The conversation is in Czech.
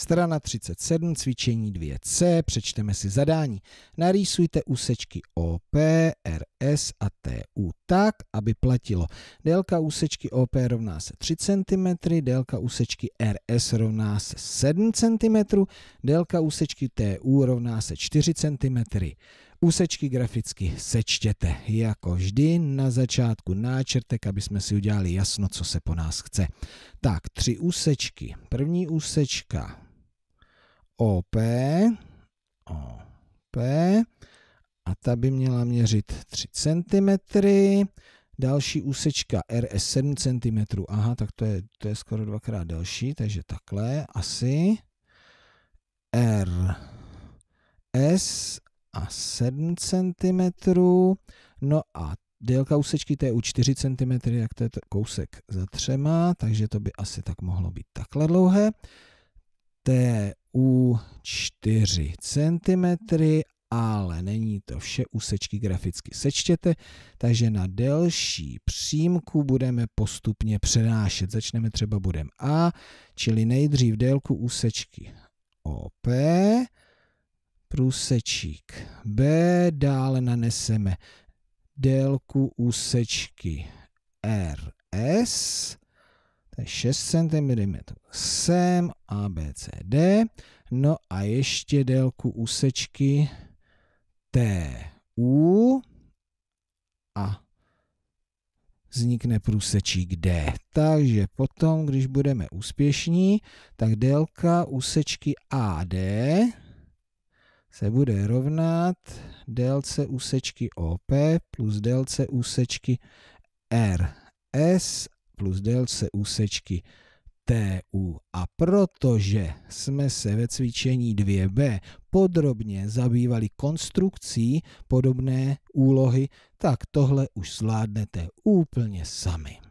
Strana 37, cvičení 2C, přečteme si zadání. Narýsujte úsečky OP, RS a TU tak, aby platilo. Délka úsečky OP rovná se 3 cm, délka úsečky RS rovná se 7 cm, délka úsečky TU rovná se 4 cm. Úsečky graficky sečtěte, jako vždy na začátku náčrtek, aby jsme si udělali jasno, co se po nás chce. Tak, tři úsečky. První úsečka OP, OP a ta by měla měřit 3 cm. Další úsečka RS 7 cm. Aha, tak to je, to je skoro dvakrát delší, takže takhle asi. R S a 7 cm. No a délka úsečky to je u 4 cm, jak to je to kousek za třema, takže to by asi tak mohlo být takhle dlouhé. T u4 cm, ale není to vše, úsečky graficky sečtěte, takže na delší přímku budeme postupně přenášet. Začneme třeba bodem A, čili nejdřív délku úsečky OP, průsečík B, dále naneseme délku úsečky RS, 6 cm sem, ABCD, no a ještě délku úsečky TU a vznikne průsečík D. Takže potom, když budeme úspěšní, tak délka úsečky AD se bude rovnat délce úsečky OP plus délce úsečky RS plus délce úsečky TU. A protože jsme se ve cvičení 2b podrobně zabývali konstrukcí podobné úlohy, tak tohle už zvládnete úplně sami.